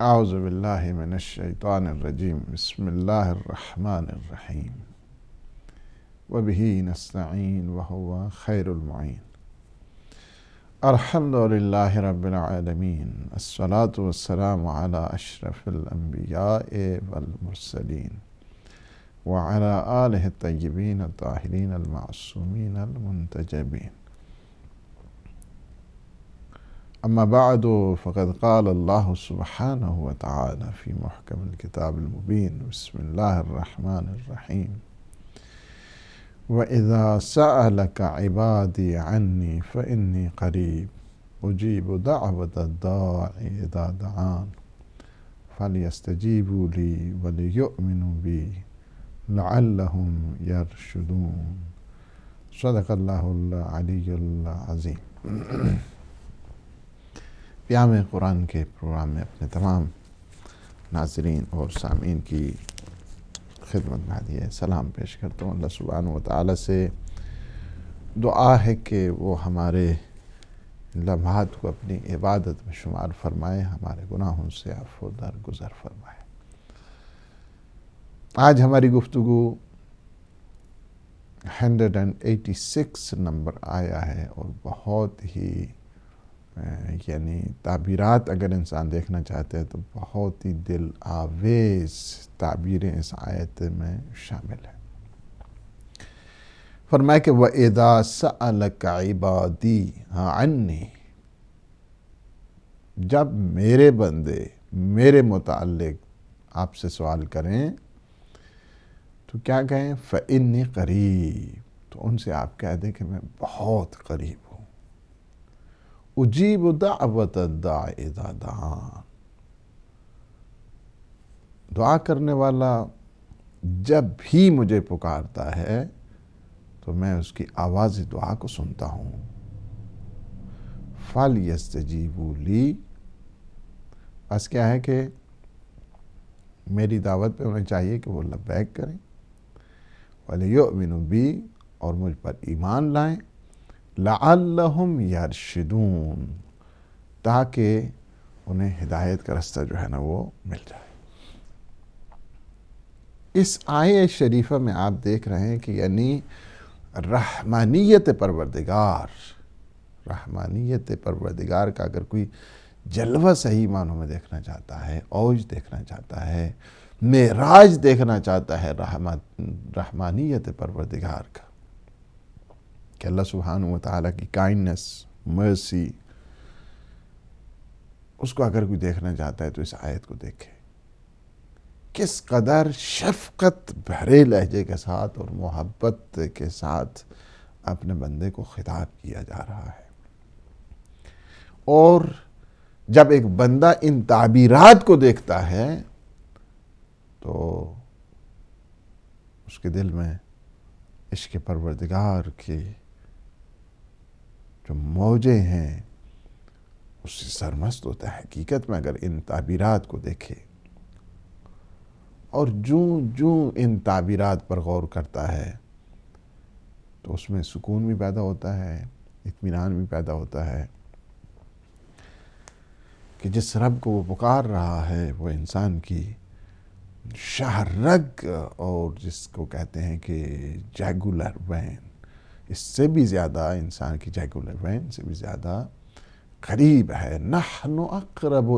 أعوذ بالله من الشيطان الرجيم بسم الله الرحمن الرحيم وبه نستعين وهو خير المعين الحمد لله رب العالمين الصلاة والسلام على أشرف الأنبياء والمرسلين وعلى آله الطيبين الطاهرين المعصومين المنتجبين أما بعد فقد قال الله سبحانه وتعالى في محكم الكتاب المبين بسم الله الرحمن الرحيم وإذا سألك عبادي عني فإني قريب أجيب دعوة الداعي إذا دعان فليستجيبوا لي وليؤمنوا بي لعلهم يرشدون صدق الله العلي العظيم प्याम कुरान के प्रोग्राम में अपने तमाम नाजरीन और सामीन की खिदमत में हाजिर सलाम पेश करता हूँ अल्लाह सुबहान वाली से दुआ है कि वो हमारे लम्हात को अपनी इबादत में शुमार फरमाए हमारे गुनाहों से आफो दर गुज़र फरमाए आज हमारी गुफ्तु hundred and eighty six number आया है और बहुत ही यानी ताबीरत अगर इंसान देखना चाहते हैं तो बहुत ही दिल आवेज ताबीरें इस आयत में शामिल है फरमाया कि व एदा सबादी हाँ, अन्नी जब मेरे बंदे मेरे मुतल आपसे सवाल करें तो क्या कहें फ़ इन्नी करीब तो उनसे आप कह दें कि मैं बहुत करीब हूँ उजीब दुआ करने वाला जब भी मुझे पुकारता है तो मैं उसकी आवाज़ दुआ को सुनता हूं फल यस्तजीबू ली बस क्या है कि मेरी दावत पे उन्हें चाहिए कि वो लबैक करें वाले यो अमिन भी और मुझ पर ईमान लाएं लाम यारशिदून ताकि उन्हें हिदायत का रास्ता जो है ना वो मिल जाए इस आय शरीफा में आप देख रहे हैं कि यानी रहमानियत परवरदिगार रहमानियत परवरदिगार का अगर कोई जलवा सही मानों में देखना चाहता है औज देखना चाहता है मेराज देखना चाहता है रहमा रहमानियत परवरदिगार का कि अल्लाह सुबहान ताली की काइंडनेस मर्सी उसको अगर कोई देखना चाहता है तो इस आयत को देखे किस कदर शफकत भरे लहजे के साथ और मोहब्बत के साथ अपने बंदे को ख़िताब किया जा रहा है और जब एक बंदा इन ताबीरात को देखता है तो उसके दिल में इश्क परवरदिगार की जो मौजे हैं उससे सरमस्त होता है हकीकत में अगर इन ताबीरात को देखे और जो जो इन ताबीरात पर गौर करता है तो उसमें सुकून भी पैदा होता है इत्मीनान भी पैदा होता है कि जिस रब को वो पुकार रहा है वो इंसान की शाहरग और जिसको कहते हैं कि जैगुलर वैन इससे भी ज़्यादा इंसान की जैगुलर वैन से भी ज़्यादा करीब है नहन अकरब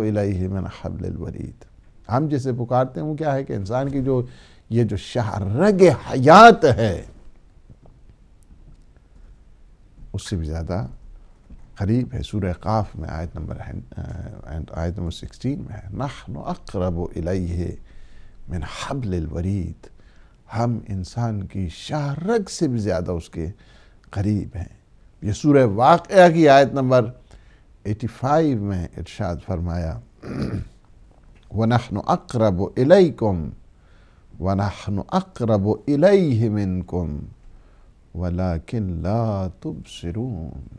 मन हबलवरीद हम जिसे पुकारते हैं वो क्या है कि इंसान की जो ये जो शाहरग हयात है उससे भी ज़्यादा करीब है सूर्य काफ में आयत नंबर आयत नंबर सिक्सटीन में है नहन अकरब मिन हबल हम इंसान की शाहरग से भी ज़्यादा उसके करीब हैं ये सूर वाक़ की आयत नंबर 85 में इरशाद फरमाया वनहन अकरब कुम व अकरब इलैहिमिनकुम वला किन ला तुबसिरून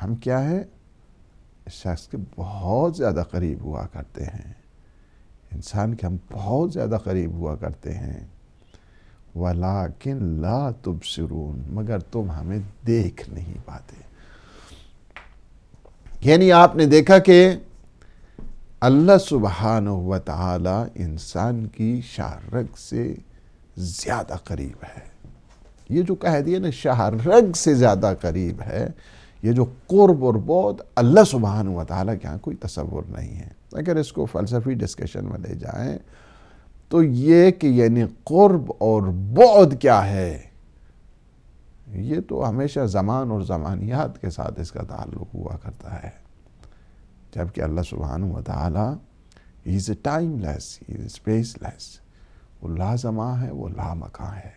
हम क्या है इस शख्स के बहुत ज़्यादा करीब हुआ करते हैं इंसान के हम बहुत ज़्यादा करीब हुआ करते हैं वलाकिन ला तुब सुरून मगर तुम हमें देख नहीं पाते यानी आपने देखा कि अल्लाह सुबहान व इंसान की शाहरग से ज़्यादा करीब है ये जो कह दिया ना शाहरग से ज़्यादा करीब है ये जो कुर्ब और बोध अल्लाह सुबहान व के यहाँ कोई तस्वुर नहीं है अगर इसको फ़लसफ़ी डिस्कशन में ले जाए तो ये कि यानी क़ुर्ब और बौद क्या है ये तो हमेशा ज़मान और ज़मानियात के साथ इसका ताल्लुक हुआ करता है जबकि अल्लाह सुबहान वाली is a timeless is spaceless वो लाजमा है वो लामका है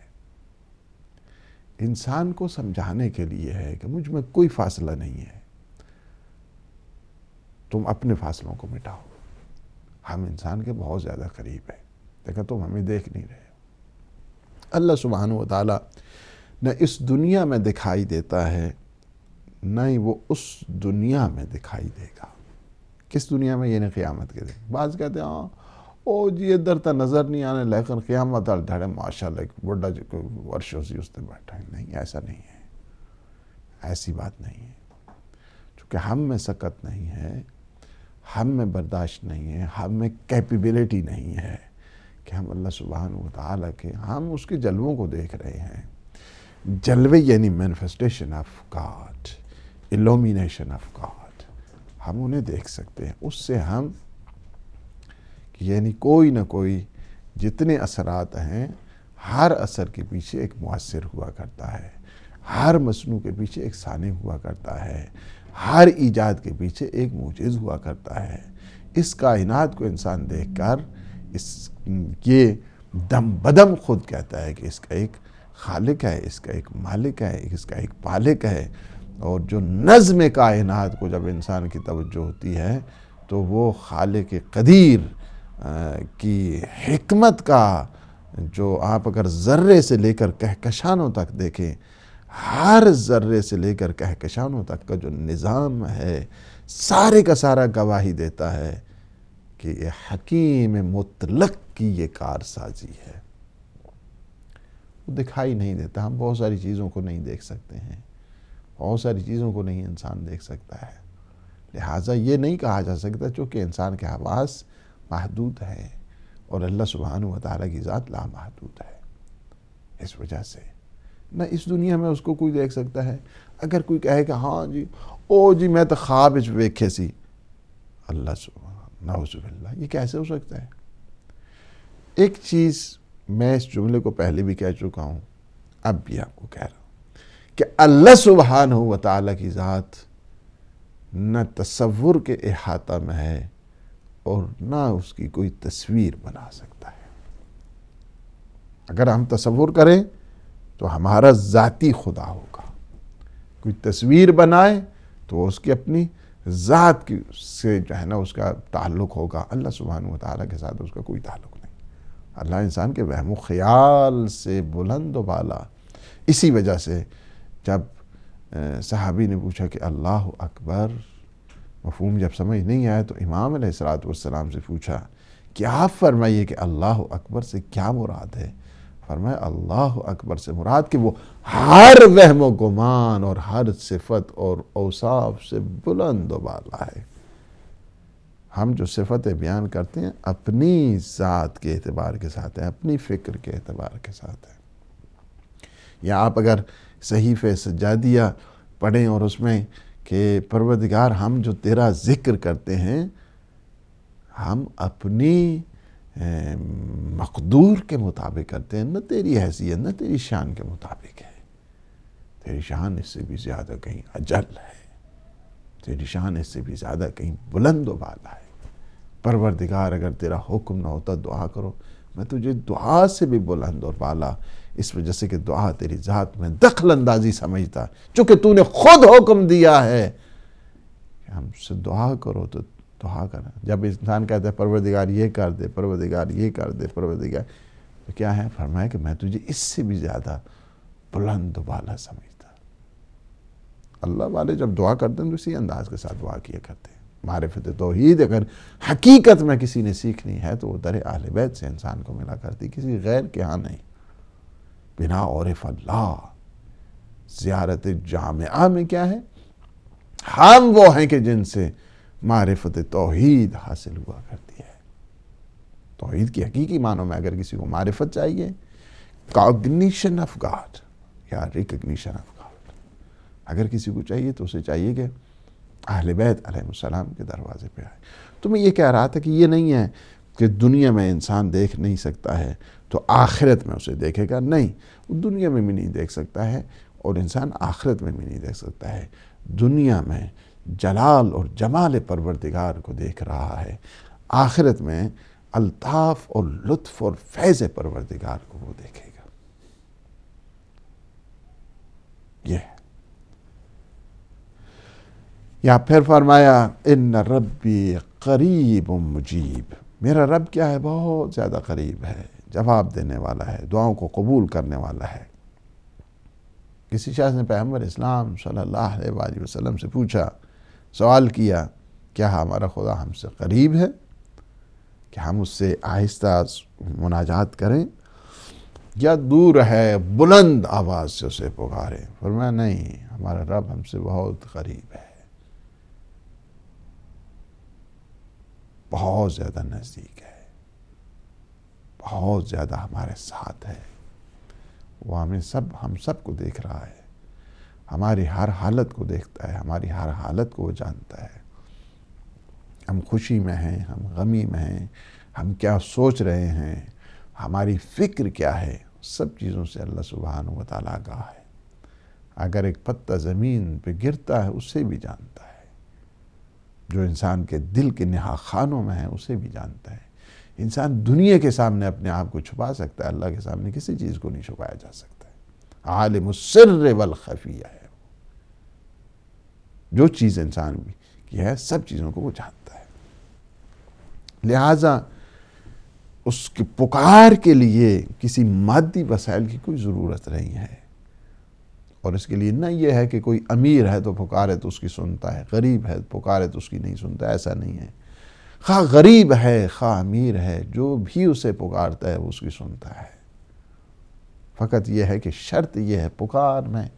इंसान को समझाने के लिए है कि मुझ में कोई फासला नहीं है तुम अपने फासलों को मिटाओ हम इंसान के बहुत ज़्यादा करीब हैं देखा तुम हमें देख नहीं रहे अल्लाह सुबहान ताली न इस दुनिया में दिखाई देता है न ही वो उस दुनिया में दिखाई देगा किस दुनिया में ये नहीं क़्यामत के दिन बाज कहते हैं हाँ, ओ जी इधर तो नज़र नहीं आने लेकिन क़्यामत और धड़े माशा बुढ़ा जो वर्षों से उसने बैठा है नहीं ऐसा नहीं है ऐसी बात नहीं है चूँकि हम में सकत नहीं है हम में बर्दाश्त नहीं है हम में कैपेबिलिटी नहीं है कि हम अल्लाह सुबहान ताली के हम उसके जलवों को देख रहे हैं जलवे यानी manifestation of God illumination of God हम उन्हें देख सकते हैं उससे हम यानी कोई ना कोई जितने असरात हैं हर असर के पीछे एक मुसर हुआ करता है हर मसनू के पीछे एक सान हुआ करता है हर ईजाद के पीछे एक मोजिज़ हुआ करता है इस कायनात को इंसान देखकर इस ये दम बदम खुद कहता है कि इसका एक खालिक है इसका एक मालिक है इसका एक पालिक है और जो नज़म कायनात को जब इंसान की तवज्जो होती है तो वो खालिक कदीर की हमत का जो आप अगर ज़र्रे से लेकर कहकशानों तक देखें हर ज़र्रे से लेकर कहकशानों तक का जो निज़ाम है सारे का सारा गवाही देता है कि ये हकीम मुतलक की ये कारसाजी है वो दिखाई नहीं देता हम बहुत सारी चीज़ों को नहीं देख सकते हैं बहुत सारी चीज़ों को नहीं इंसान देख सकता है लिहाजा ये नहीं कहा जा सकता चूँकि इंसान के आवास महदूद हैं और अल्लाह सुबहान तारा की ज़ात लामहदूद है इस वजह से न इस दुनिया में उसको कोई देख सकता है अगर कोई कहे कि हाँ जी ओ जी मैं तो ख्वाब वेखे सी अल्लाह नाउजुबिल्ला ये कैसे हो सकता है एक चीज़ मैं इस जुमले को पहले भी कह चुका हूँ अब भी आपको कह रहा हूँ कि अल्लाह सुबहान हो ताली की ज़ात न तस्वुर के अहाता में है और ना उसकी कोई तस्वीर बना सकता है अगर हम तस्वुर करें तो हमारा ज़ाती खुदा होगा कोई तस्वीर बनाए तो उसकी अपनी ज़ात की से जो है ना उसका ताल्लुक होगा अल्लाह सुबहान ताली के साथ उसका कोई ताल्लुक नहीं अल्लाह इंसान के वहम ख्याल से बुलंद वाला इसी वजह से जब सहाबी ने पूछा कि अल्लाह अकबर मफहम जब समझ नहीं आया तो इमाम सलाम से पूछा क्या आप फरमाइए कि अल्लाह अकबर से क्या मुराद है फरमाए अल्लाह अकबर से मुराद कि वो हर वहम गुमान और हर सिफत और औसाफ से बुलंद वाला है हम जो सिफत बयान करते हैं अपनी ज़ात के अतबार के साथ हैं अपनी फ़िक्र के अतबार के साथ हैं या आप अगर सहीफ़ सजादिया पढ़ें और उसमें कि परवदगार हम जो तेरा ज़िक्र करते हैं हम अपनी मकदूर के मुताबिक करते हैं न तेरी हैसियत न तेरी शान के मुताबिक है तेरी शान इससे भी ज़्यादा कहीं अजल है तेरी शान इससे भी ज़्यादा कहीं बुलंद वाला है परवरदिगार अगर तेरा हुक्म ना होता दुआ करो मैं तुझे दुआ से भी बुलंद और वाला इस वजह से कि दुआ तेरी ज़ात में दखल अंदाजी समझता चूँकि तूने खुद हुक्म दिया है हमसे दुआ करो तो तो हाँ करें जब इंसान कहता है परवरदिगार ये कर दे परवरदिगार ये कर दे परवरदिगार तो क्या है फरमाया कि मैं तुझे इससे भी ज़्यादा बुलंद वाला समझता अल्लाह वाले जब दुआ करते हैं तो इसी अंदाज के साथ दुआ किया करते हैं मारफत तोहद अगर हकीकत में किसी ने सीखनी है तो वो दर आल बैत से इंसान को मिला करती किसी गैर के यहाँ नहीं बिना और फल्लाह ज़्यारत जाम में क्या है हम वो हैं कि जिनसे मारफत तोहद हासिल हुआ करती है तोहद की हकीकी मानों में अगर किसी को मारफत चाहिए कॉग्निशन ऑफ गाड या रिकग्निशन ऑफ गाड अगर किसी को चाहिए तो उसे चाहिए कि अहल बैत के दरवाजे पर आए तो मैं ये कह रहा था कि ये नहीं है कि दुनिया में इंसान देख नहीं सकता है तो आखिरत में उसे देखेगा नहीं दुनिया में भी नहीं देख सकता है और इंसान आखिरत में भी नहीं देख सकता है दुनिया में जलाल और जमाल परवरदिगार को देख रहा है आखिरत में अल्ताफ़ और लुत्फ़ और फैज़ परवरदिगार को वो देखेगा यह या फिर फरमाया इन रबी करीब मुजीब मेरा रब क्या है बहुत ज़्यादा करीब है जवाब देने वाला है दुआओं को कबूल करने वाला है किसी शख्स ने पैगम्बर इस्लाम सल्लल्लाहु अलैहि वसल्लम से पूछा सवाल किया क्या हमारा खुदा हमसे करीब है कि हम उससे आहिस्ता मुनाजात करें या दूर है बुलंद आवाज़ से उसे पुकारें फरमाया नहीं हमारा रब हमसे बहुत करीब है बहुत ज़्यादा नज़दीक है बहुत ज़्यादा हमारे साथ है वो हमें सब हम सब को देख रहा है हमारी हर हालत को देखता है हमारी हर हालत को वो जानता है हम खुशी में हैं हम गमी में हैं हम क्या सोच रहे हैं हमारी फ़िक्र क्या है सब चीज़ों से अल्लाह सुबहान वाली है अगर एक पत्ता ज़मीन पे गिरता है उसे भी जानता है जो इंसान के दिल के नहा खानों में है उसे भी जानता है इंसान दुनिया के सामने अपने आप को छुपा सकता है अल्लाह के सामने किसी चीज़ को नहीं छुपाया जा सकता है आलिम सिर वल खफिया है जो चीज़ इंसान की है सब चीज़ों को वो जानता है लिहाजा उसकी पुकार के लिए किसी मादी वसाइल की कोई ज़रूरत नहीं है और इसके लिए ना यह है कि कोई अमीर है तो पुकारे तो उसकी सुनता है गरीब है तो पुकारे तो उसकी नहीं सुनता ऐसा नहीं है खा गरीब है खा अमीर है जो भी उसे पुकारता है वो उसकी सुनता है फ़कत यह है कि शर्त यह है पुकार में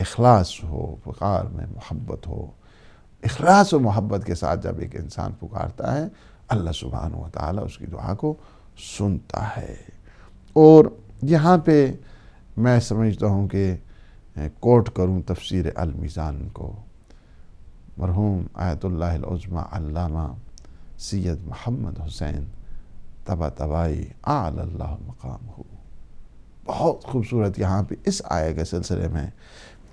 इखलास हो पुकार में मोहब्बत हो अखलास और मोहब्बत के साथ जब एक इंसान पुकारता है अल्लाह सुबहान ताली उसकी दुआ को सुनता है और यहाँ पे मैं समझता हूँ कि कोट करूँ तफसर अलमीज़ान को मरहूम आयतुल्लाज़मा अल्लामा सैयद मोहम्मद हुसैन तबा तबाई आल्ला मकाम हो बहुत खूबसूरत यहाँ पे इस आय के सिलसिले में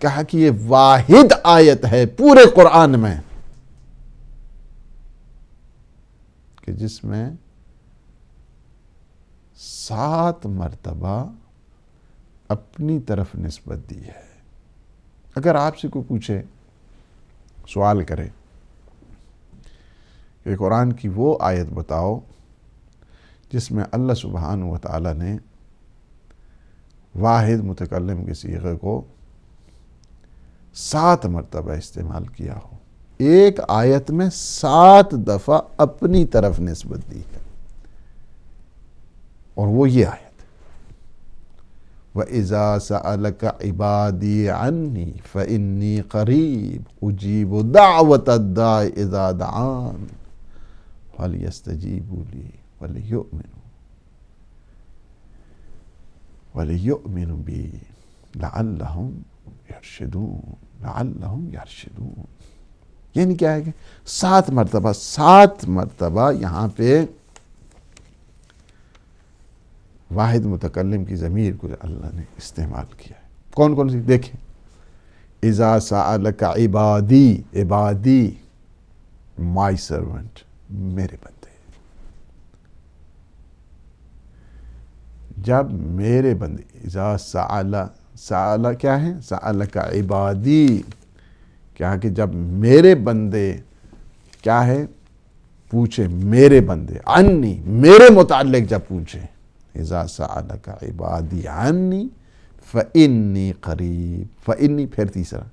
कहा कि ये वाहिद आयत है पूरे कुरान में कि जिसमें सात मरतबा अपनी तरफ नस्बत दी है अगर आपसे कोई पूछे सवाल करे कि कुरान की वो आयत बताओ जिसमें अल्लाह सुबहान व ताली ने वाहिद मुतकलम के सीगे को सात मरतबा इस्तेमाल किया हो एक आयत में सात दफ़ा अपनी तरफ नस्बत दी है और वो ये आयत व इज़ा सलक इबादी अन्नी फ़न्नी करीब उजीब दावत दादान फलस्तजीबूली वलियोमिन वलियोमिन बी लाम यानी क्या है कि सात मरतबा सात मरतबा यहां पे वाहिद मुतकलम की ज़मीर को अल्लाह ने इस्तेमाल किया है कौन कौन सी देखें इज़ा सा इबादी इबादी माई सर्वेंट मेरे बंदे जब मेरे बंदे इज़ा सा साला क्या है साल का इबादी क्या कि जब मेरे बंदे क्या है पूछे मेरे बंदे अन्नी मेरे मुतालिक जब पूछे इज़ा साल का इबादी अन्नी फ़न्नी करीब फ़न्नी फिर तीसरा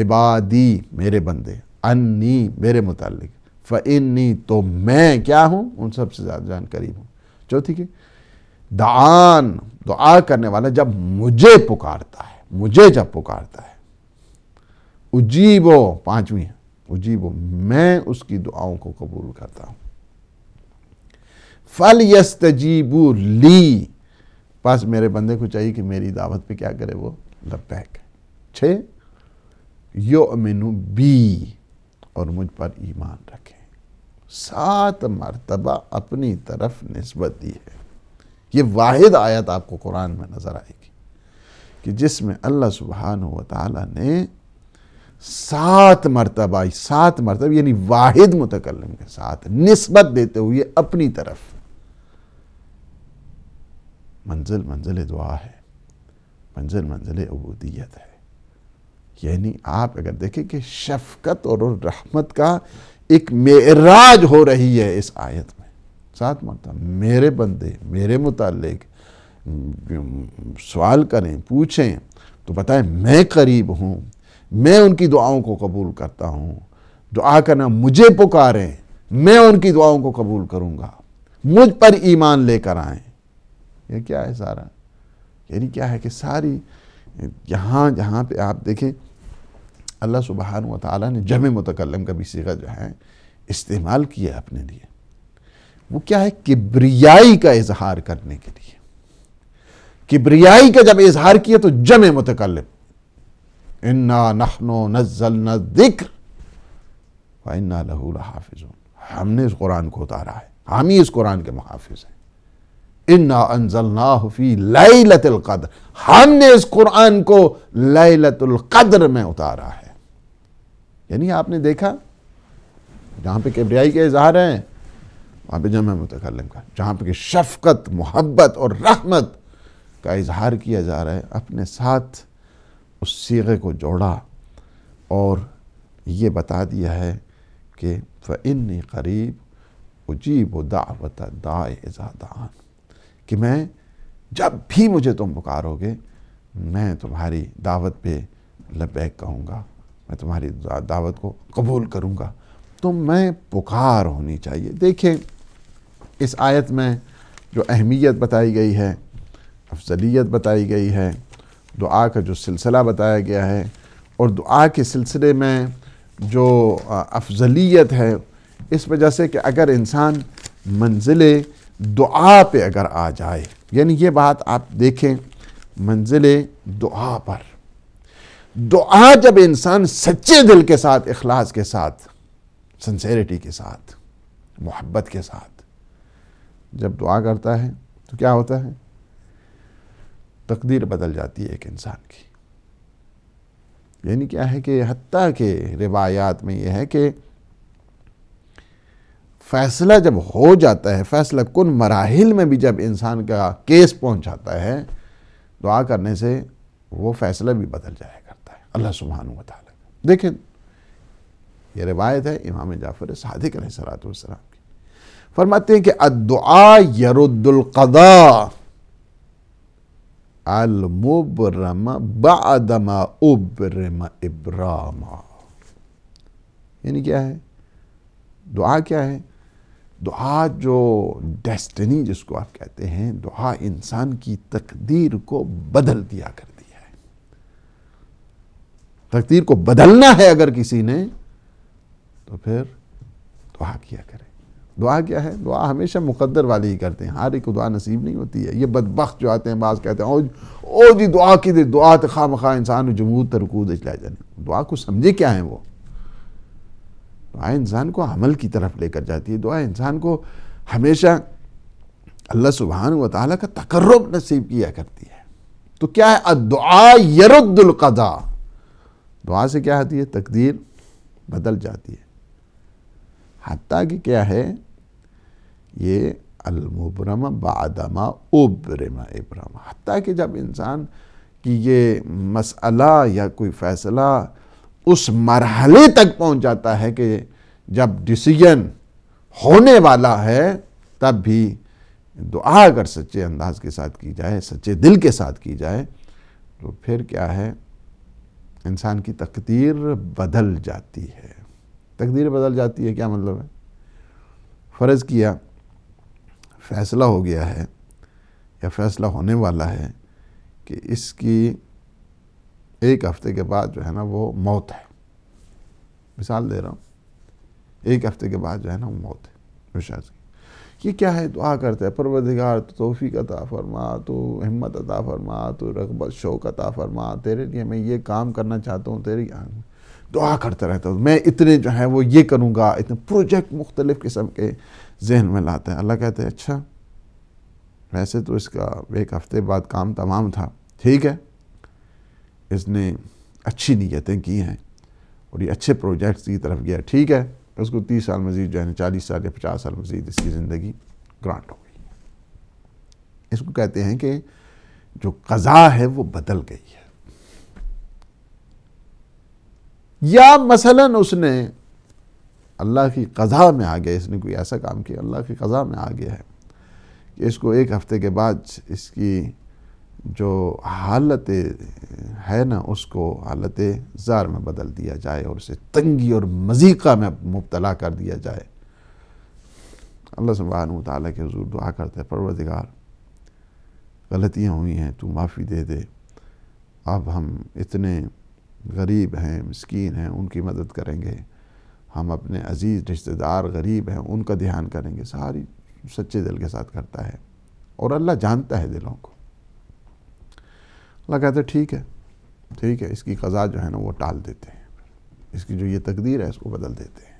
इबादी मेरे बंदे अन्नी मेरे मुतालिक फ़न्नी तो मैं क्या हूँ उन सबसे ज़्यादा जान करीब हूँ चौथी के दान दुआ करने वाला जब मुझे पुकारता है मुझे जब पुकारता है उजीबो पांचवी है उजीबो मैं उसकी दुआओं को कबूल करता हूं फल यस्तजीबू ली बस मेरे बंदे को चाहिए कि मेरी दावत पे क्या करे वो लबैक छः यो मेनू बी और मुझ पर ईमान रखे सात मरतबा अपनी तरफ नस्बत दी है ये वाहिद आयत आपको कुरान में नज़र आएगी कि जिसमें अल्लाह सुबहान ताली ने सात मरतबा सात मरतब यानी वाहिद मुतकलम के साथ नस्बत देते हुए अपनी तरफ मंजिल मंजिल दुआ है मंजिल मंजिल अबूदीत है यानी आप अगर देखें कि शफकत और रहमत का एक मेराज हो रही है इस आयत साथ मरता मेरे बंदे मेरे मुतालिक सवाल करें पूछें तो बताएं मैं करीब हूँ मैं उनकी दुआओं को कबूल करता हूँ दुआ करना मुझे पुकारें मैं उनकी दुआओं को कबूल करूँगा मुझ पर ईमान लेकर आए ये क्या है सारा यानी क्या है कि सारी जहाँ जहाँ पे आप देखें अल्लाह सुबहान व ताली ने जम मुतकलम का भी सीगा जो है इस्तेमाल किया अपने लिए वो क्या है किब्रियाई का इजहार करने के लिए किब्रियाई का जब इजहार किया तो जमे मुतकल इन्ना नखनो नजल दिक्र इन्ना लहू हाफिज हमने इस कुरान को उतारा है हम ही इस कुरान के मुहाफिज हैं इन्ना अनजलना हफ़ी लतल कदर हमने इस कुरान को लतल कदर में उतारा है यानी आपने देखा जहां पे किब्रियाई के इजहार हैं वहाँ पर जम मतलब का जहाँ पर कि शफकत मोहब्बत और रहमत का इजहार किया जा रहा है अपने साथ उस सीगे को जोड़ा और ये बता दिया है कि इन करीब उजीब दावत दाएजादान कि मैं जब भी मुझे तुम पुकारोगे मैं तुम्हारी दावत पे लबैक कहूँगा मैं तुम्हारी दावत को कबूल करूँगा तो मैं पुकार होनी चाहिए देखें इस आयत में जो अहमियत बताई गई है अफजलियत बताई गई है दुआ का जो सिलसिला बताया गया है और दुआ के सिलसिले में जो अफजलियत है इस वजह से कि अगर इंसान मंजिल दुआ पे अगर आ जाए यानी ये बात आप देखें मंजिल दुआ पर दुआ जब इंसान सच्चे दिल के साथ अखलास के साथ सिंसेरिटी के साथ मोहब्बत के साथ जब दुआ करता है तो क्या होता है तकदीर बदल जाती है एक इंसान की यानी क्या है कि हती के रिवायात में यह है कि फ़ैसला जब हो जाता है फ़ैसला कुन मराहल में भी जब इंसान का केस पहुंचाता है दुआ करने से वो फ़ैसला भी बदल जाया करता है अल्लाह सुबहान वाली देखें यह रिवायत है इमाम जाफ़र सादिक सलात की फरमाते हैं कि अद्दुआ यरुद्दुल्कदा इब्रामा यानी क्या है दुआ क्या है दुआ जो डेस्टनी जिसको आप कहते हैं दुआ इंसान की तकदीर को बदल दिया कर दिया है तकदीर को बदलना है अगर किसी ने तो फिर दुआ किया करें दुआ क्या है दुआ हमेशा मुकद्दर वाले ही करते हैं हर एक को दुआ नसीब नहीं होती है ये बदबक जो आते हैं बाज़ कहते हैं ओ ओ जी दुआ की दे दुआ तो खाम खा इंसान जमूद तरकूद इजला जाने दुआ को समझे क्या है वो दुआ इंसान को अमल की तरफ लेकर जाती है दुआ इंसान को हमेशा अल्लाह सुबहान व ताली का तकर्रब नसीब किया करती है तो क्या है यरुद्दुल कदा दुआ से क्या आती है तकदीर बदल जाती है हती कि क्या है ये अलमुब्रम बदमा उब्रम इब्रम हती कि जब इंसान की ये मसला या कोई फ़ैसला उस मरहले तक पहुंच जाता है कि जब डिसीजन होने वाला है तब भी दुआ अगर सच्चे अंदाज के साथ की जाए सच्चे दिल के साथ की जाए तो फिर क्या है इंसान की तकदीर बदल जाती है तकदीर बदल जाती है क्या मतलब है फ़र्ज़ किया फ़ैसला हो गया है या फ़ैसला होने वाला है कि इसकी एक हफ़्ते के बाद जो है ना वो मौत है मिसाल दे रहा हूँ एक हफ़्ते के बाद जो है ना वो मौत है की ये क्या है दुआ करते हैं परवरदिगार तो तोफ़ी अता फरमा तो हिम्मत अता फरमा तो रगबत शौक अता फरमा तेरे लिए मैं ये काम करना चाहता हूँ तेरे दुआ करता रहता हूँ तो मैं इतने जो है वो ये करूँगा इतने प्रोजेक्ट मुख्तलिफ़ किस्म के जहन में लाते हैं अल्लाह कहते हैं अच्छा वैसे तो इसका एक हफ़्ते बाद काम तमाम था ठीक है इसने अच्छी नीयतें की हैं और ये अच्छे प्रोजेक्ट्स की तरफ गया ठीक है उसको तीस साल मज़ीद जो है ना चालीस साल या पचास साल मज़ीद इसकी ज़िंदगी ग्रांट हो गई इसको कहते हैं कि जो कज़ा है वो बदल गई है या मसलन उसने अल्लाह की कज़ा में आ गया इसने कोई ऐसा काम किया अल्लाह की कज़ा में आ गया है कि इसको एक हफ़्ते के बाद इसकी जो हालत है ना उसको हालत ज़ार में बदल दिया जाए और उसे तंगी और मजीक़ा में मुबतला कर दिया जाए अल्लाह सुबहान ताली के हजूर दुआ करते हैं परवरदिगार गलतियाँ हुई हैं तू माफ़ी दे दे अब हम इतने गरीब हैं मस्किन हैं उनकी मदद करेंगे हम अपने अजीज़ रिश्तेदार गरीब हैं उनका ध्यान करेंगे सारी सच्चे दिल के साथ करता है और अल्लाह जानता है दिलों को अल्लाह कहते ठीक है ठीक है इसकी कज़ा जो है ना वो टाल देते हैं इसकी जो ये तकदीर है इसको बदल देते हैं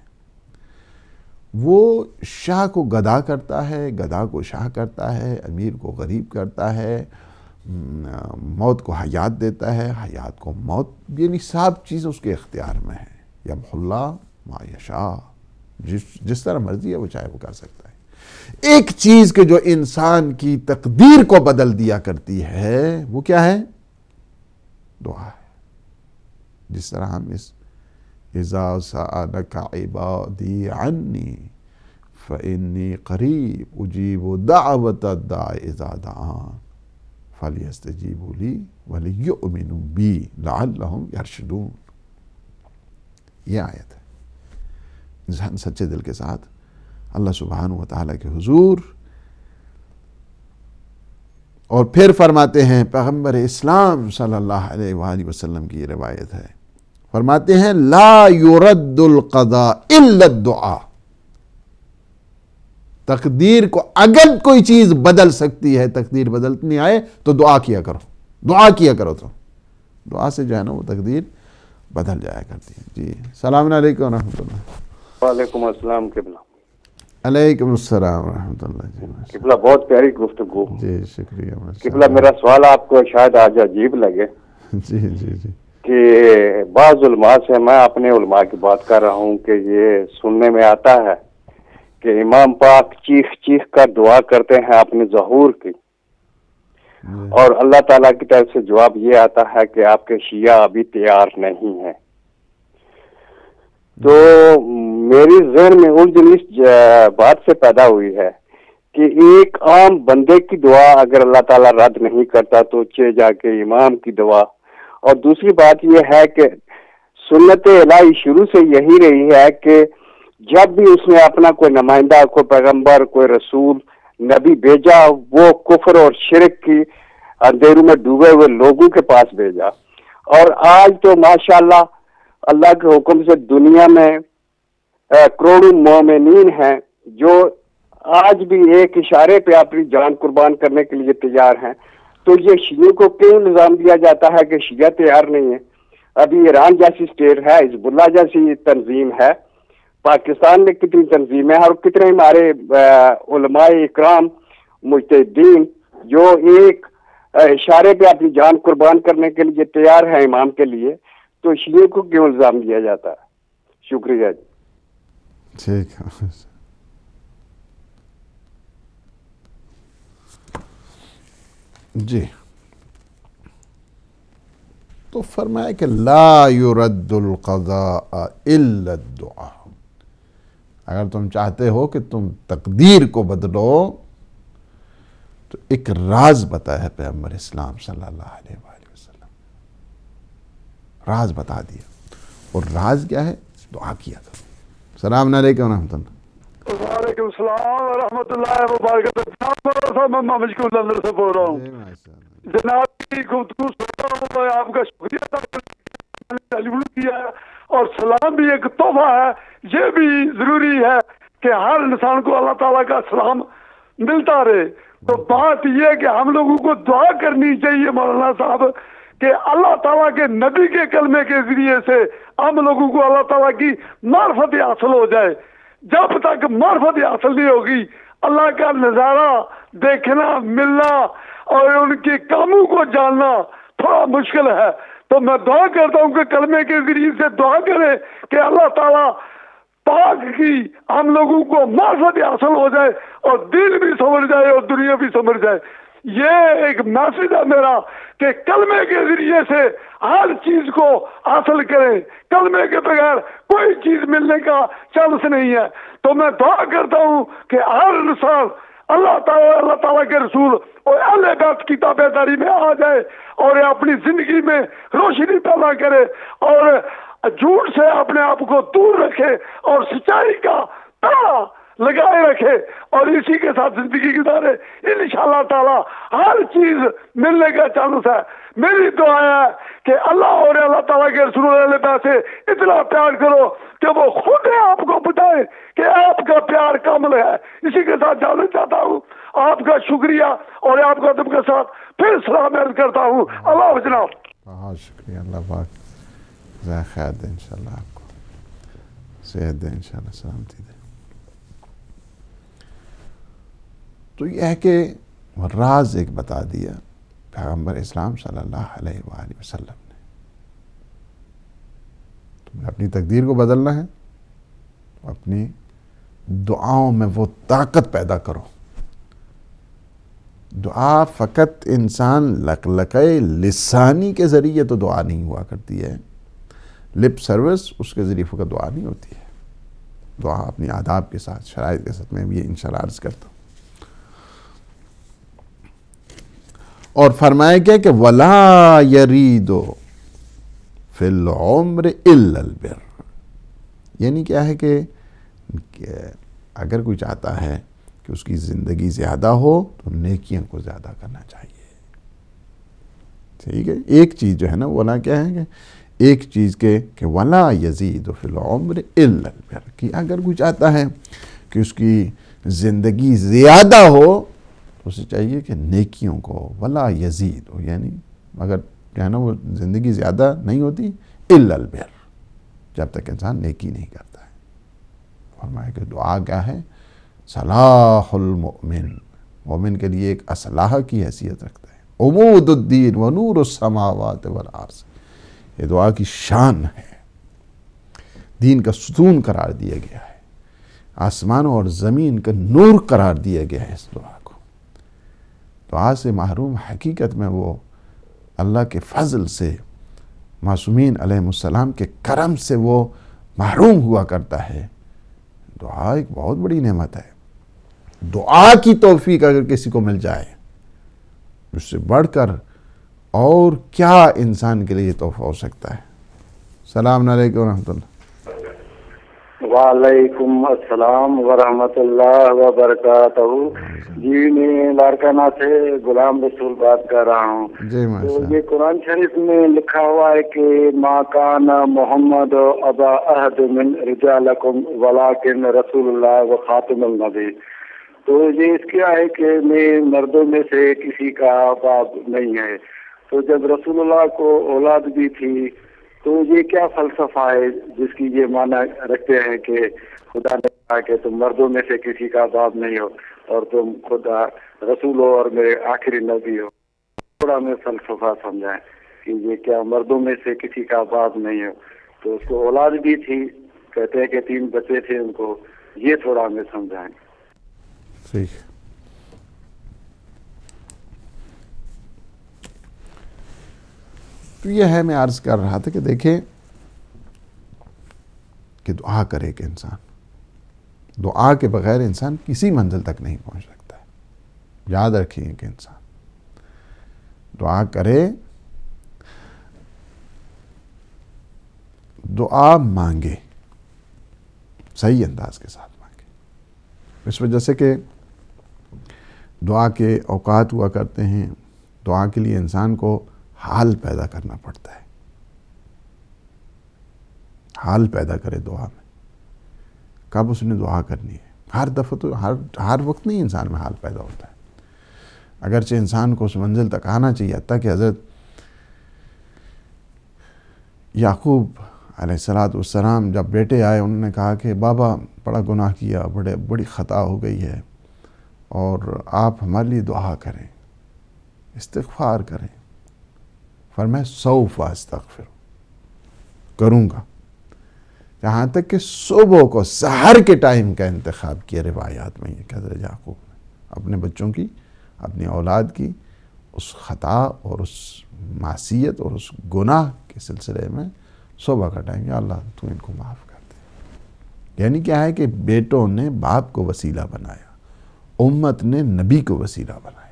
वो शाह को गदा करता है गदा को शाह करता है अमीर को गरीब करता है मौत को हयात देता है हयात को मौत यानी सब चीज़ उसके इख्तियार में है मोहल्ला मायशा जिस जिस तरह मर्जी है वो चाहे वो कर सकता है एक चीज़ के जो इंसान की तकदीर को बदल दिया करती है वो क्या है दुआ है जिस तरह हम इस इबादी अन्नी करीब उजीब दावत दादान फ़लियस्तजीबू ली वलियुमिन बी लअल्लहुम यरशदून ये आयत है इंसान सच्चे दिल के साथ अल्लाह सुबहान व के हुजूर और फिर फरमाते हैं पैगम्बर इस्लाम सल्लल्लाहु वसलम की रवायत है फरमाते हैं ला युरद्दुल कदा दुआ तकदीर को अगर कोई चीज़ बदल सकती है तकदीर बदलनी आए तो दुआ किया करो दुआ किया करो तो दुआ से जो है ना वो तकदीर बदल जाया करती है जी सलाम वरहमल अलैकुम अस्सलाम रहमतुल्लाह किबला बहुत प्यारी गुफ्तगू जी शुक्रिया किबला मेरा सवाल आपको शायद आज अजीब लगे जी जी जी कि बाज़ से मैं अपने की बात कर रहा हूँ कि ये सुनने में आता है कि इमाम पाक चीख चीख कर दुआ करते हैं अपने जहूर की हाँ। और अल्लाह ताला की तरफ से जवाब ये आता है कि आपके शिया अभी तैयार नहीं है तो मेरी जहन में उलझन इस बात से पैदा हुई है कि एक आम बंदे की दुआ अगर अल्लाह ताला रद्द नहीं करता तो चे जाके इमाम की दुआ और दूसरी बात यह है कि सुन्नत इलाही शुरू से यही रही है कि जब भी उसने अपना कोई नुमाइंदा कोई पैगंबर कोई रसूल नबी भेजा वो कुफर और शिरक की अंधेरू में डूबे हुए लोगों के पास भेजा और आज तो माशाल्लाह अल्लाह के हुक्म से दुनिया में करोड़ों मोमिन हैं जो आज भी एक इशारे पे अपनी जान कुर्बान करने के लिए तैयार हैं तो ये शियों को क्यों इल्ज़ाम दिया जाता है कि शिया तैयार नहीं है अभी ईरान जैसी स्टेट है हिजबुल्ला जैसी तंजीम है पाकिस्तान में कितनी तंजीमें हैं और कितने हमारे इक्राम मुजतदीन जो एक इशारे पे अपनी जान कुर्बान करने के लिए तैयार है इमाम के लिए तो शीय को क्यों इल्ज़ाम दिया जाता है शुक्रिया जी ठीक है जी तो फरमाए कि ला युरद्दुल दुआ अगर तुम चाहते हो कि तुम तकदीर को बदलो तो एक राज बताया पैम्बर इस्लाम सल्लल्लाहु अलैहि वसल्लम राज बता दिया और राज क्या है दुआ किया करो सलाम अलैकुम वालेकुम से बोल रहा हूँ जनाब की हूँ आपका शुक्रिया किया और सलाम भी एक तोहफा है ये भी जरूरी है कि हर इंसान को अल्लाह ताला का सलाम मिलता रहे तो बात यह कि हम लोगों को दुआ करनी चाहिए मौलाना साहब कि अल्लाह ताला के नबी के कलमे के जरिए से हम लोगों को अल्लाह ताला की मार्फत हासिल हो जाए जब तक मार्फत हासिल नहीं होगी अल्लाह का नज़ारा देखना मिलना और उनके कामों को जानना थोड़ा मुश्किल है तो मैं दुआ करता हूँ कि कलमे के जरिए से दुआ करें कि अल्लाह ताला पाक की हम लोगों को मार्फत हासिल हो जाए और दिल भी समझ जाए और दुनिया भी समझ जाए ये एक मैसेज है मेरा कि कलमे के जरिए से हर चीज को हासिल करें कलमे के बगैर कोई चीज मिलने का चांस नहीं है तो मैं दुआ करता हूँ कि हर इंसान अल्लाह ताला अल्लाह ताला के रसूल और अहले बैत की ताबेदारी में आ जाए और अपनी जिंदगी में रोशनी पैदा करे और झूठ से अपने आप को दूर रखे और सच्चाई का लगाए रखे और इसी के साथ जिंदगी गुजारे इन ताला हर चीज मिलने का चांस है मेरी दुआ है कि अल्लाह और अल्लाह ताला के रसूल पैसे इतना प्यार करो कि वो खुद आपको बताए कि आपका प्यार कमल है इसी के साथ जाना चाहता हूँ आपका शुक्रिया और आपका के साथ फिर सलाम अर्ज करता हूँ अल्लाह जनाब बहुत शुक्रिया अल्लाह पाक इन आपको सेहत दें इन सलामती दें तो यह कि राज एक बता दिया पैगम्बर इस्लाम सल्ला वसलम ने तुमने अपनी तकदीर को बदलना है तो अपनी दुआओं में वो ताकत पैदा करो दुआ फ़कत इंसान लकलक लिसानी के ज़रिए तो दुआ नहीं हुआ करती है लिप सर्विस उसके ज़रिए फ़कत दुआ नहीं होती है दुआ अपनी आदाब के साथ शराइ के साथ मैं भी इन शरार्ज करता हूँ और फरमाया क्या कि वला यरीदो फिल उम्र इलबिर यानी क्या है कि अगर कोई चाहता है कि उसकी ज़िंदगी ज़्यादा हो तो नेकियों को ज़्यादा करना चाहिए ठीक है एक चीज़ जो है ना वला क्या है कि एक चीज़ के कि वला यजीद फिल्म्र इलबिर कि अगर कोई चाहता है कि उसकी ज़िंदगी ज़्यादा हो उसे चाहिए कि नेकियों को वला यजीद हो यानी अगर जो है ना वो ज़िंदगी ज़्यादा नहीं होती इलबिर जब तक इंसान नेकी नहीं करता है फरमाया कि दुआ क्या है सलाहमिन मोमिन के लिए एक असलाह की हैसियत रखता है उमूदुद्दीन व नूर समावत वर्स ये दुआ की शान है दीन का सुतून करार दिया गया है आसमान और ज़मीन का नूर करार दिया गया है इस दुआ दुआ तो से महरूम हकीकत में वो अल्लाह के फजल से मासूमिन अलैहिस्सलाम के करम से वो महरूम हुआ करता है दुआ एक बहुत बड़ी नेमत है दुआ की तोफीक अगर किसी को मिल जाए उससे बढ़कर और क्या इंसान के लिए तोहफा हो सकता है सलाम अलैक्म वरहमल्ला वालेकुम अस्सलाम वरहमतुल्लाह व जी मैं लारकाना से गुलाम रसूल बात कर रहा हूँ तो ये कुरान शरीफ में लिखा हुआ है कि माँ कान मोहम्मद अबा अहद मिन रिजालकुम वलाकिन रसूलुल्लाह व खातमुल नबी तो ये इसका है कि मैं मर्दों में से किसी का बाप नहीं है तो जब रसूलुल्लाह को औलाद भी थी तो ये क्या फलसफा है जिसकी ये माना रखते हैं कि खुदा ने कहा कि तुम मर्दों में से किसी का बाप नहीं हो और तुम खुदा रसूल हो और मेरे आखिरी नबी हो थोड़ा मैं फलसफा समझाएं कि ये क्या मर्दों में से किसी का बाप नहीं हो तो उसको औलाद भी थी कहते हैं कि तीन बच्चे थे उनको ये थोड़ा हमें समझाएं ठीक तो यह है मैं अर्ज कर रहा था कि देखें कि दुआ करे कि इंसान दुआ के बगैर इंसान किसी मंजिल तक नहीं पहुंच सकता है याद रखिए कि इंसान दुआ करे दुआ मांगे सही अंदाज के साथ मांगे इस वजह से कि दुआ के औकात हुआ करते हैं दुआ के लिए इंसान को हाल पैदा करना पड़ता है हाल पैदा करे दुआ में कब उसने दुआ करनी है हर दफ़ा तो हर हर वक्त नहीं इंसान में हाल पैदा होता है अगरचे इंसान को उस मंजिल तक आना चाहिए कि हज़रत याकूब सलाम जब बेटे आए उन्होंने कहा कि बाबा बड़ा गुनाह किया बड़े बड़ी ख़ता हो गई है और आप हमारे लिए दुआ करें इस्तफार करें फरमाया तक फिर करूँगा यहाँ तक कि सुबह को सहर के टाइम का इंतखब किया रिवायात में हजरत याकूब ने अपने बच्चों की अपनी औलाद की उस ख़ता और उस मासीत और उस गुनाह के सिलसिले में सुबह का टाइम या अल्लाह तू इनको माफ़ कर दे यानी क्या है कि बेटों ने बाप को वसीला बनाया उम्मत ने नबी को वसीला बनाया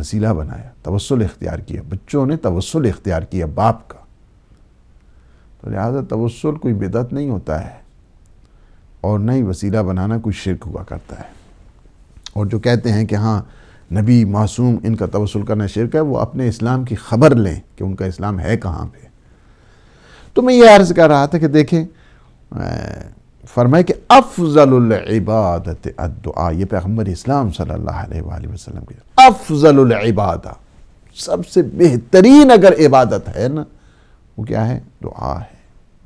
वसीला बनाया तवसल इख्तियार किया बच्चों ने तवसल इख्तियार किया बाप का तो लिहाजा तवसल कोई बेदत नहीं होता है और नहीं वसीला बनाना कोई शिरक हुआ करता है और जो कहते हैं कि हाँ नबी मासूम इनका तवसल करना शिरक है वो अपने इस्लाम की खबर लें कि उनका इस्लाम है कहाँ पर तो मैं ये अर्ज़ कर रहा था कि देखें फरमाए कि अफजल इबादत अदुआ ये पैगम्बर इस्लाम सल्ला वसलम की अफजलबादा सबसे बेहतरीन अगर इबादत है ना वो क्या है दुआ है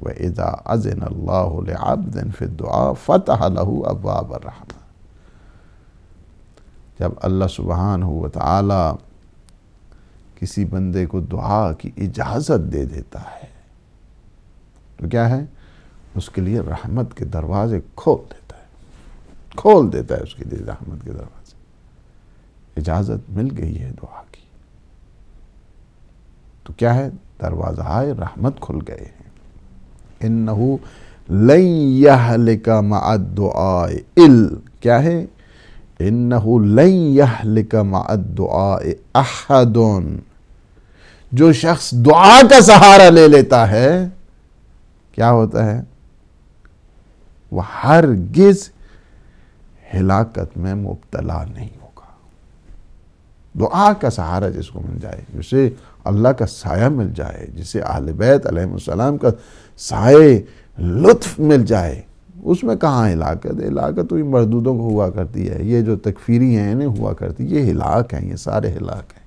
वह इजा अजन अल्लाबन फिर दुआ फ़तः लहू अब्बाब जब अल्लाह सुबहान हुआ ताला किसी बंदे को दुआ की इजाज़त दे देता है तो क्या है उसके लिए रहमत के दरवाजे खोल देता है खोल देता है उसके लिए रहमत के दरवाजे इजाज़त मिल गई है दुआ की तो क्या है दरवाजा आए रहमत खुल गए हैं इन नहू लई का मदुआए इल क्या है इन्नहु लिका अहद जो शख्स दुआ का सहारा ले लेता है क्या होता है वह गिज हिलाकत में मुबतला नहीं होगा दुआ का सहारा जिसको मिल जाए जिसे अल्लाह का साया मिल जाए जिसे आलबैत आलम का साय लुत्फ मिल जाए उसमें कहाँ हिलाकत हिलाकत तो मरदूदों को हुआ करती है ये जो तकफीरी हैं इन्हें हुआ करती है ये हिलाक हैं ये सारे हिलाक हैं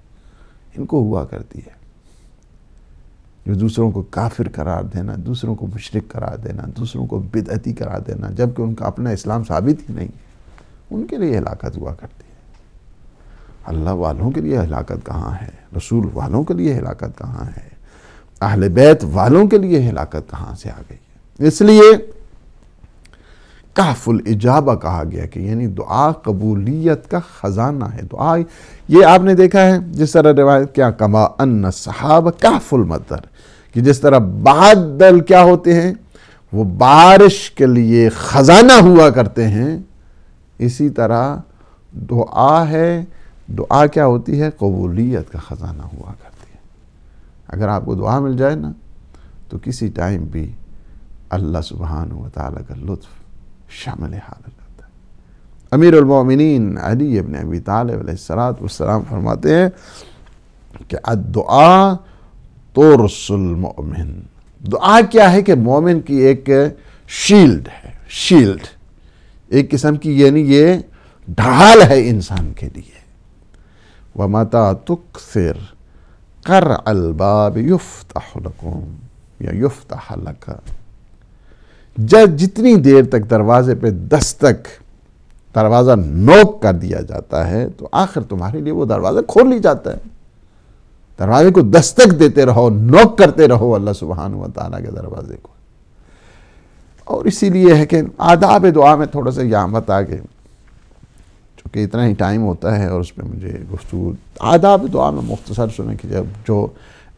इनको हुआ करती है जो दूसरों को काफिर करार देना दूसरों को मुशरक करार देना दूसरों को बिदअती करार देना जबकि उनका अपना इस्लाम साबित ही नहीं उनके लिए हलाकत हुआ करती है अल्लाह वालों के लिए हलाकत कहाँ है रसूल वालों के लिए हलाकत कहाँ है अहल बैत वालों के लिए हलाकत कहाँ से आ गई है इसलिए काफुल इजाबा कहा गया कि यानी दुआ कबूलियत का ख़जाना है दुआ ये आपने देखा है जिस तरह रिवायत क्या कमा अन सहाब काफुल मदर कि जिस तरह बादल क्या होते हैं वो बारिश के लिए ख़जाना हुआ करते हैं इसी तरह दुआ है दुआ क्या होती है कबूलियत का ख़जाना हुआ करती है अगर आपको दुआ मिल जाए ना तो किसी टाइम भी अल्लाह सुबहान वाली का लुत्फ़ शामिल हाल हो जाता है अमीर उलमिन अली अबन अबी तालब फरमाते हैं कि दुआ रसुलमिन दुआ क्या है कि मोमिन की एक शील्ड है शील्ड एक किस्म की यानी ये ढाल है इंसान के लिए व माता तुक सिर कर अलबाब युफ्त या युफ्त जब जितनी देर तक दरवाजे पे दस्तक दरवाज़ा नोक कर दिया जाता है तो आखिर तुम्हारे लिए वो दरवाज़ा खोल ली जाता है दरवाजे को दस्तक देते रहो नोक करते रहो अल्लाह सुबहान व के दरवाजे को और इसीलिए है कि आदाब दुआ में थोड़ा सा यहाँ बता के चूँकि इतना ही टाइम होता है और उस पर मुझे गुफ्तु आदाब दुआ में मुख्तसर सुने की जब जो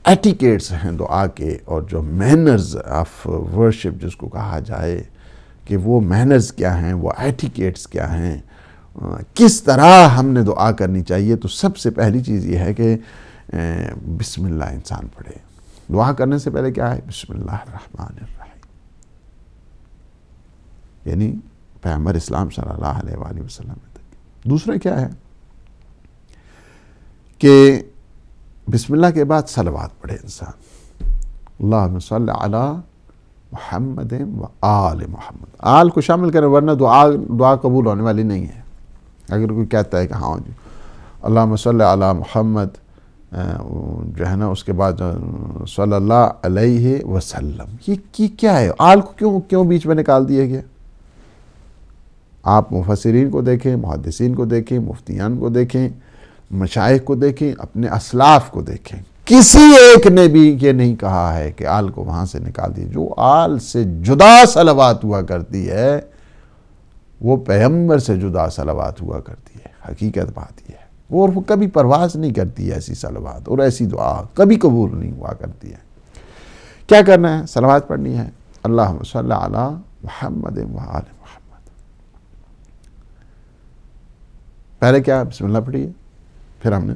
एटिकेट्स हैं दुआ तो के और जो मैनर्स ऑफ वर्शिप जिसको कहा जाए कि वो मैनर्स क्या हैं वो एटिकेट्स क्या हैं किस तरह हमने दुआ तो करनी चाहिए तो सबसे पहली चीज़ ये है कि बिस्मिल्लाह इंसान पढ़े दुआ करने से पहले क्या है बिस्मिल्लाहमान यानी पैमर इस्लाम सल्लल्लाहु अलैहि वसल्लम दूसरा क्या है कि बिस्मिल्ला के बाद सलवात पढ़े इंसान महमद व आल मोहम्मद आल को शामिल करें वरना दुआ दुआ कबूल होने वाली नहीं है अगर कोई कहता है कि हाँ जी अल्लाह अला मोहम्मद जो है ना उसके बाद सल्ला वसल्लम ये, की क्या है आल को क्यों क्यों बीच में निकाल दिया गया आप मुफसरीन को देखें मुहदसिन को देखें मुफ्तियान को देखें मशाइ को देखें अपने असलाफ को देखें किसी एक ने भी ये नहीं कहा है कि आल को वहाँ से निकाल दिए जो आल से जुदा सलवात हुआ करती है वो पैम्बर से जुदा सलवात हुआ करती है हकीकत बात यह है और वो कभी परवाज नहीं करती है ऐसी सलवात और ऐसी दुआ कभी कबूल नहीं हुआ करती है क्या करना है सलवात पढ़नी है अल्लाह सल महमद महमद पहले क्या बसमल्ला पढ़िए फिर हमने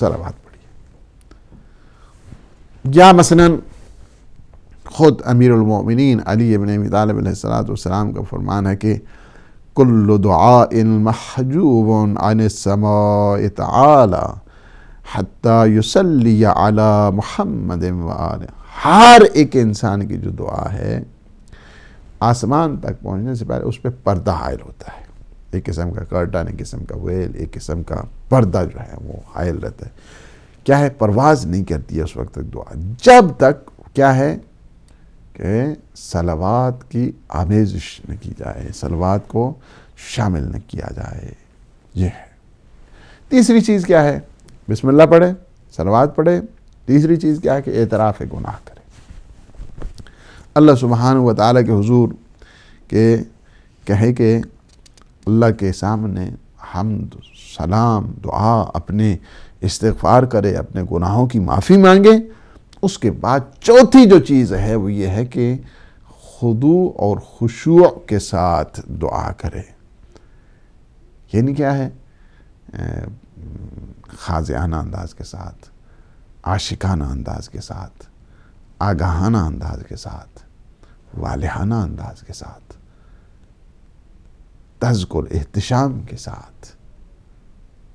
सराबात पढ़ी या मसलन ख़ुद अमीरमिन अली इबन का फरमान है कि हत्ता दुआमहजूब अला महमद हर एक इंसान की जो दुआ है आसमान तक पहुँचने से पहले उस पर पर्दा हायल होता है एक किस्म का कर्टन एक किस्म का वेल एक किस्म का पर्दा जो है वो हायल रहता है क्या है परवाज़ नहीं करती है उस वक्त तक दुआ जब तक क्या है कि सलवात की आमेजिश न की जाए सलवात को शामिल न किया जाए यह है तीसरी चीज़ क्या है बिस्मिल्लाह पढ़े सलवात पढ़े तीसरी चीज़ क्या है कि एतराफ़ गुनाह करें अल्लाह सुबहान व ताल के हजूर के कहे कि अल्लाह के सामने हम सलाम दुआ अपने इस्तफ़ार करे अपने गुनाहों की माफ़ी मांगें उसके बाद चौथी जो चीज़ है वो ये है कि खुदू और खुशु के साथ दुआ करें यानी क्या है खाजाना अंदाज के साथ आशिकाना अंदाज के साथ आगाहाना अंदाज के साथ वालहाना अंदाज के साथ तजकुर एहतम के साथ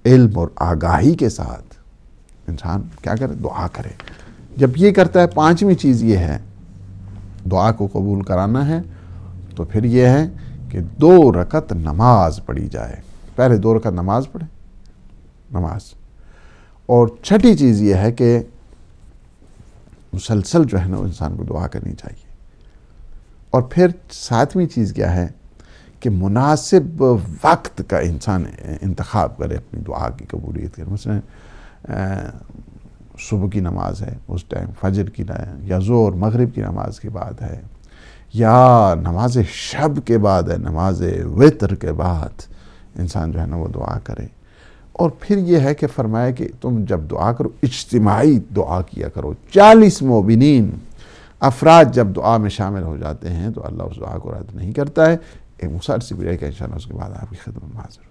इल्म और आगाही के साथ इंसान क्या करे दुआ करे जब ये करता है पांचवी चीज़ ये है दुआ को कबूल कराना है तो फिर ये है कि दो रकत नमाज पढ़ी जाए पहले दो रकत नमाज पढ़े नमाज और छठी चीज़ ये है कि मुसलसल जो है ना इंसान को दुआ करनी चाहिए और फिर सातवीं चीज़ क्या है कि मुनासिब वक्त का इंसान इंतखब करे अपनी दुआ की कबूलीत करे मसलन सुबह की नमाज है उस टाइम फजर की या जोर मग़रब की नमाज के बाद है या नमाज शब के बाद है नमाज वितर के बाद इंसान जो है ना वो दुआ करे और फिर ये है कि फरमाया कि तुम जब दुआ करो इज्तमाही दुआ किया करो चालीस मोबिन अफराद जब दुआ में शामिल हो जाते हैं तो अल्लाह उस दुआ को रद्द नहीं करता है En Musar, si bien hay que echar los guibadas, fíjate más, ¿no?